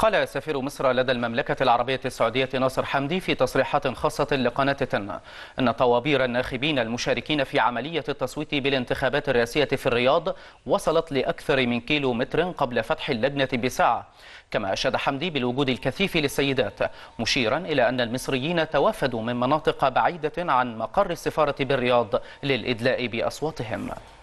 قال سفير مصر لدى المملكة العربية السعودية ناصر حمدي في تصريحات خاصة لقناة تن أن طوابير الناخبين المشاركين في عملية التصويت بالانتخابات الرئاسية في الرياض وصلت لأكثر من كيلو متر قبل فتح اللجنة بساعة كما أشاد حمدي بالوجود الكثيف للسيدات مشيرا إلى أن المصريين توافدوا من مناطق بعيدة عن مقر السفارة بالرياض للإدلاء بأصواتهم